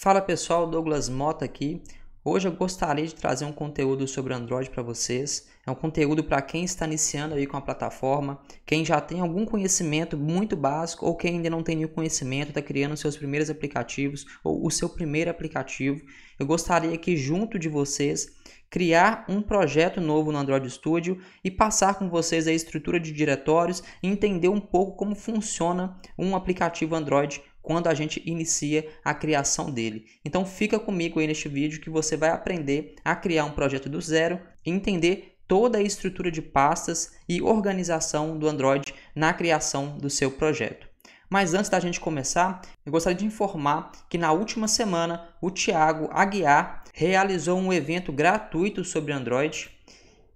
Fala pessoal, Douglas Mota aqui. Hoje eu gostaria de trazer um conteúdo sobre Android para vocês. É um conteúdo para quem está iniciando aí com a plataforma, quem já tem algum conhecimento muito básico ou quem ainda não tem nenhum conhecimento, está criando seus primeiros aplicativos ou o seu primeiro aplicativo. Eu gostaria aqui junto de vocês criar um projeto novo no Android Studio e passar com vocês a estrutura de diretórios e entender um pouco como funciona um aplicativo Android quando a gente inicia a criação dele. Então fica comigo aí neste vídeo que você vai aprender a criar um projeto do zero, entender toda a estrutura de pastas e organização do Android na criação do seu projeto. Mas antes da gente começar, eu gostaria de informar que na última semana o Thiago Aguiar realizou um evento gratuito sobre Android.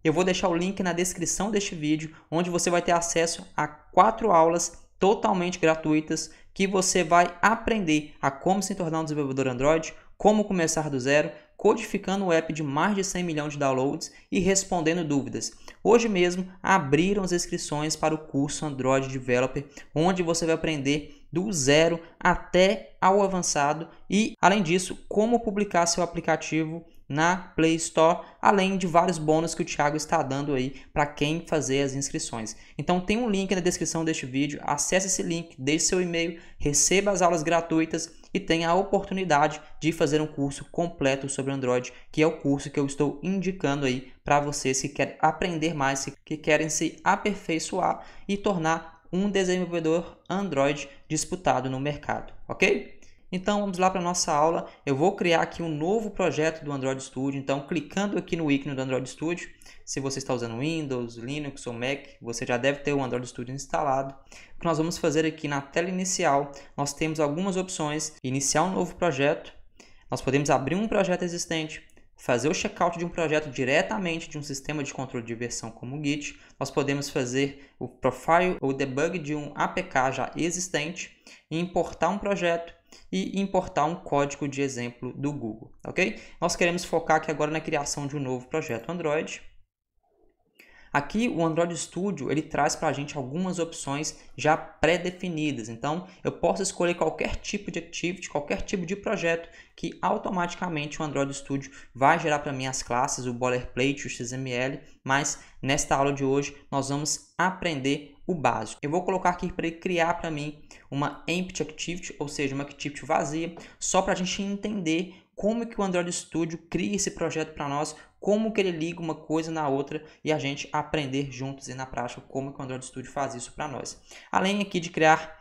Eu vou deixar o link na descrição deste vídeo, onde você vai ter acesso a quatro aulas totalmente gratuitas que você vai aprender a como se tornar um desenvolvedor Android, como começar do zero, codificando o app de mais de 100 milhões de downloads e respondendo dúvidas. Hoje mesmo abriram as inscrições para o curso Android Developer, onde você vai aprender do zero até ao avançado e, além disso, como publicar seu aplicativo na Play Store, além de vários bônus que o Thiago está dando aí para quem fazer as inscrições. Então tem um link na descrição deste vídeo, acesse esse link, deixe seu e-mail, receba as aulas gratuitas e tenha a oportunidade de fazer um curso completo sobre Android, que é o curso que eu estou indicando aí para vocês que querem aprender mais, que querem se aperfeiçoar e tornar um desenvolvedor Android disputado no mercado, ok? Então vamos lá para a nossa aula. Eu vou criar aqui um novo projeto do Android Studio. Então clicando aqui no ícone do Android Studio, se você está usando Windows, Linux ou Mac, você já deve ter o Android Studio instalado. O que nós vamos fazer aqui na tela inicial, nós temos algumas opções. Iniciar um novo projeto. Nós podemos abrir um projeto existente, fazer o checkout de um projeto diretamente de um sistema de controle de versão como o Git, nós podemos fazer o profile ou debug de um APK já existente e importar um projeto e importar um código de exemplo do Google, ok? Nós queremos focar aqui agora na criação de um novo projeto Android. Aqui o Android Studio ele traz para a gente algumas opções já pré-definidas. Então eu posso escolher qualquer tipo de activity, qualquer tipo de projeto que automaticamente o Android Studio vai gerar para mim as classes, o boilerplate, o XML. Mas nesta aula de hoje nós vamos aprender o básico. Eu vou colocar aqui para ele criar para mim uma empty activity, ou seja, uma activity vazia, só para a gente entender como que o Android Studio cria esse projeto para nós, como que ele liga uma coisa na outra e a gente aprender juntos e na prática como que o Android Studio faz isso para nós. Além aqui de criar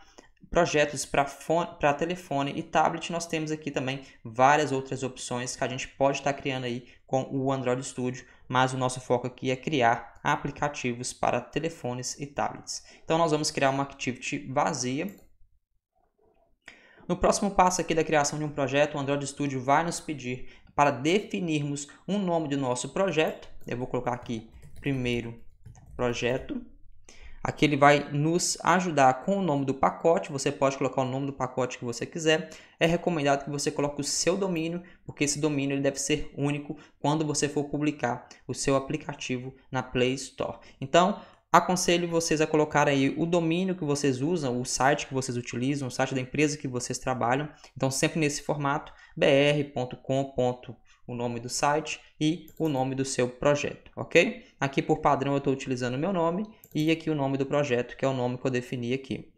projetos para telefone e tablet, nós temos aqui também várias outras opções que a gente pode estar tá criando aí com o Android Studio mas o nosso foco aqui é criar aplicativos para telefones e tablets. Então nós vamos criar uma activity vazia. No próximo passo aqui da criação de um projeto, o Android Studio vai nos pedir para definirmos um nome do nosso projeto. Eu vou colocar aqui primeiro projeto Aqui ele vai nos ajudar com o nome do pacote, você pode colocar o nome do pacote que você quiser. É recomendado que você coloque o seu domínio, porque esse domínio ele deve ser único quando você for publicar o seu aplicativo na Play Store. Então, aconselho vocês a colocar aí o domínio que vocês usam, o site que vocês utilizam, o site da empresa que vocês trabalham. Então, sempre nesse formato, br.com.br o nome do site e o nome do seu projeto, ok? Aqui por padrão eu estou utilizando o meu nome e aqui o nome do projeto, que é o nome que eu defini aqui.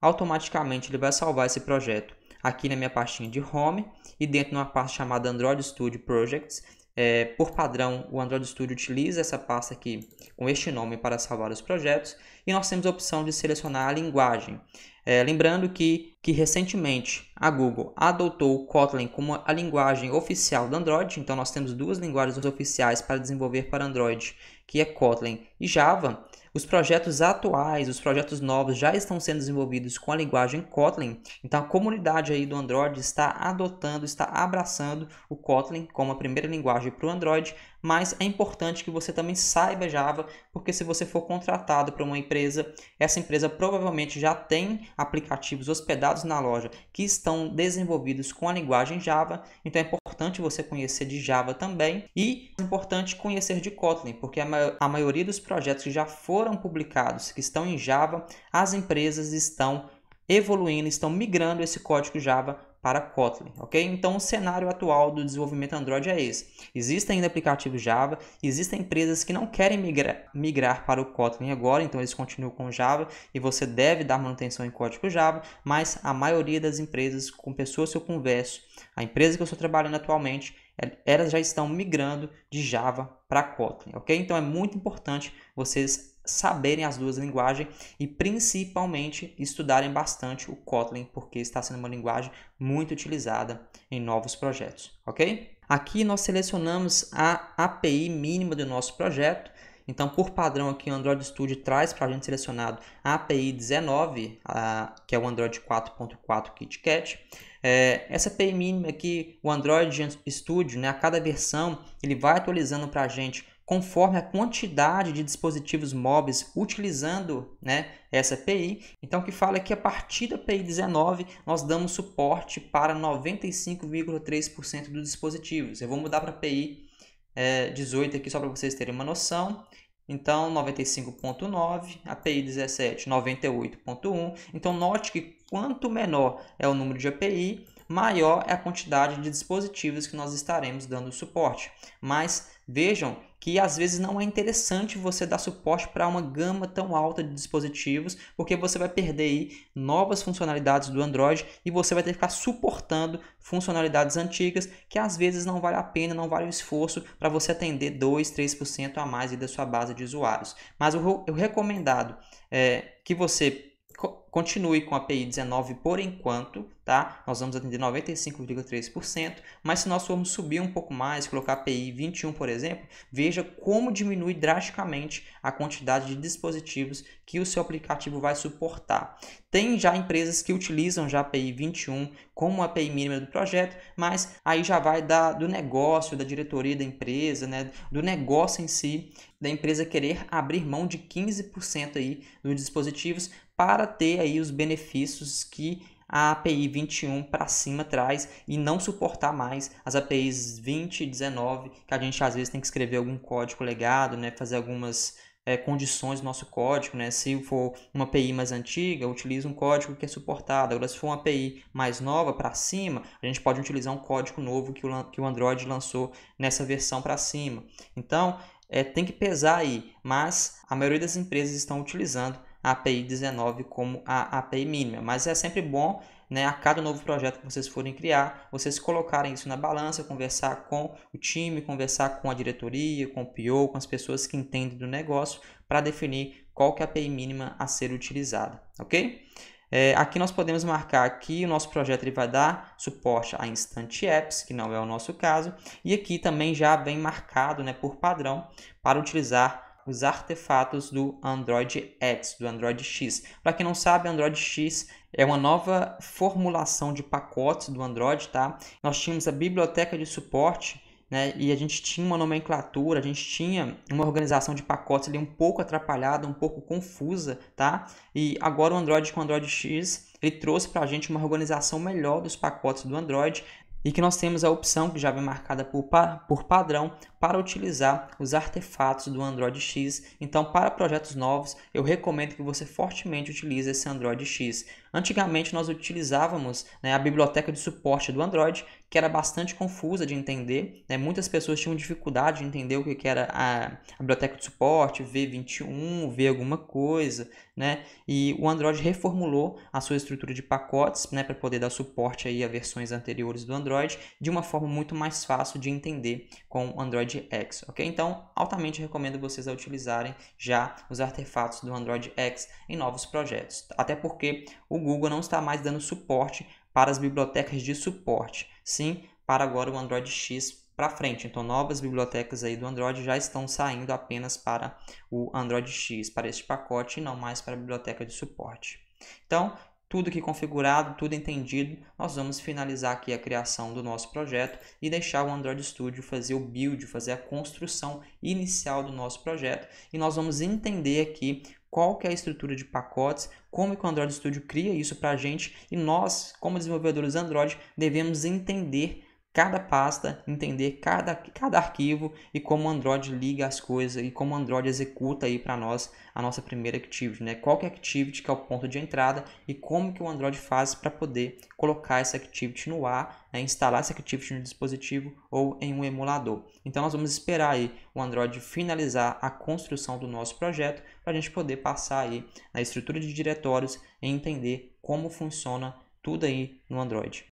Automaticamente ele vai salvar esse projeto aqui na minha pastinha de Home e dentro de uma pasta chamada Android Studio Projects. É, por padrão, o Android Studio utiliza essa pasta aqui com este nome para salvar os projetos e nós temos a opção de selecionar a linguagem. É, lembrando que, que recentemente a Google adotou o Kotlin como a linguagem oficial do Android, então nós temos duas linguagens oficiais para desenvolver para Android, que é Kotlin e Java. Os projetos atuais, os projetos novos já estão sendo desenvolvidos com a linguagem Kotlin. Então a comunidade aí do Android está adotando, está abraçando o Kotlin como a primeira linguagem para o Android, mas é importante que você também saiba Java, porque se você for contratado para uma empresa, essa empresa provavelmente já tem aplicativos hospedados na loja que estão desenvolvidos com a linguagem Java, então é importante você conhecer de Java também e é importante conhecer de Kotlin, porque a, ma a maioria dos projetos que já foram publicados, que estão em Java, as empresas estão evoluindo, estão migrando esse código Java para Kotlin, ok? Então o cenário atual do desenvolvimento Android é esse. Existem ainda aplicativos Java, existem empresas que não querem migrar, migrar para o Kotlin agora, então eles continuam com Java e você deve dar manutenção em código Java, mas a maioria das empresas com pessoas que eu converso, a empresa que eu estou trabalhando atualmente, é, elas já estão migrando de Java para Kotlin, ok? Então é muito importante vocês saberem as duas linguagens e principalmente estudarem bastante o Kotlin, porque está sendo uma linguagem muito utilizada em novos projetos, ok? Aqui nós selecionamos a API mínima do nosso projeto. Então, por padrão aqui, o Android Studio traz para a gente selecionado a API 19, a, que é o Android 4.4 KitKat. É, essa API mínima aqui, o Android Studio, né, a cada versão, ele vai atualizando para a gente conforme a quantidade de dispositivos móveis utilizando né, essa API. Então, o que fala é que a partir da API 19, nós damos suporte para 95,3% dos dispositivos. Eu vou mudar para a API é, 18 aqui só para vocês terem uma noção. Então, 95.9, API 17, 98.1. Então, note que quanto menor é o número de API, maior é a quantidade de dispositivos que nós estaremos dando suporte. Mas Vejam que às vezes não é interessante você dar suporte para uma gama tão alta de dispositivos, porque você vai perder aí novas funcionalidades do Android e você vai ter que ficar suportando funcionalidades antigas que às vezes não vale a pena, não vale o esforço para você atender 2, 3% a mais da sua base de usuários. Mas o, recomendado é que você continue com a API 19 por enquanto, tá? Nós vamos atender 95,3%, mas se nós formos subir um pouco mais, colocar API 21, por exemplo, veja como diminui drasticamente a quantidade de dispositivos que o seu aplicativo vai suportar. Tem já empresas que utilizam já a API 21 como API mínima do projeto, mas aí já vai da, do negócio, da diretoria da empresa, né, do negócio em si, da empresa querer abrir mão de 15% aí dos dispositivos para ter aí os benefícios que a API 21 para cima traz e não suportar mais as APIs 20 e 19, que a gente às vezes tem que escrever algum código legado, né, fazer algumas é, condições do nosso código, né? Se for uma API mais antiga, utiliza um código que é suportado. Agora, se for uma API mais nova para cima, a gente pode utilizar um código novo que o, que o Android lançou nessa versão para cima. Então, é, tem que pesar aí, mas a maioria das empresas estão utilizando API 19 como a API mínima. Mas é sempre bom, né, a cada novo projeto que vocês forem criar, vocês colocarem isso na balança, conversar com o time, conversar com a diretoria, com o PO, com as pessoas que entendem do negócio, para definir qual que é a API mínima a ser utilizada, ok? É, aqui nós podemos marcar que o nosso projeto ele vai dar suporte a Instant Apps, que não é o nosso caso, e aqui também já vem marcado né, por padrão para utilizar os artefatos do Android X, do Android X. Para quem não sabe, Android X é uma nova formulação de pacotes do Android, tá? Nós tínhamos a biblioteca de suporte né? E a gente tinha uma nomenclatura, a gente tinha uma organização de pacotes ali um pouco atrapalhada, um pouco confusa, tá? E agora o Android com o Android X, ele trouxe para a gente uma organização melhor dos pacotes do Android, e que nós temos a opção que já vem marcada por, por padrão para utilizar os artefatos do Android X. Então, para projetos novos, eu recomendo que você fortemente utilize esse Android X. Antigamente, nós utilizávamos né, a biblioteca de suporte do Android, que era bastante confusa de entender. Né? Muitas pessoas tinham dificuldade de entender o que era a, a biblioteca de suporte, V21, V alguma coisa. Né? E o Android reformulou a sua estrutura de pacotes né, para poder dar suporte aí a versões anteriores do Android de uma forma muito mais fácil de entender com o Android X. Okay? Então, altamente recomendo vocês a utilizarem já os artefatos do Android X em novos projetos. Até porque o Google não está mais dando suporte para as bibliotecas de suporte sim para agora o Android X para frente. Então, novas bibliotecas aí do Android já estão saindo apenas para o Android X, para este pacote, e não mais para a biblioteca de suporte. Então, tudo aqui configurado, tudo entendido, nós vamos finalizar aqui a criação do nosso projeto e deixar o Android Studio fazer o build, fazer a construção inicial do nosso projeto e nós vamos entender aqui qual que é a estrutura de pacotes, como que o Android Studio cria isso para a gente e nós, como desenvolvedores Android, devemos entender cada pasta, entender cada, cada arquivo e como o Android liga as coisas e como o Android executa aí para nós a nossa primeira activity, né? Qual que é a activity que é o ponto de entrada e como que o Android faz para poder colocar essa activity no ar, né? instalar essa activity no dispositivo ou em um emulador. Então nós vamos esperar aí o Android finalizar a construção do nosso projeto para a gente poder passar aí na estrutura de diretórios e entender como funciona tudo aí no Android.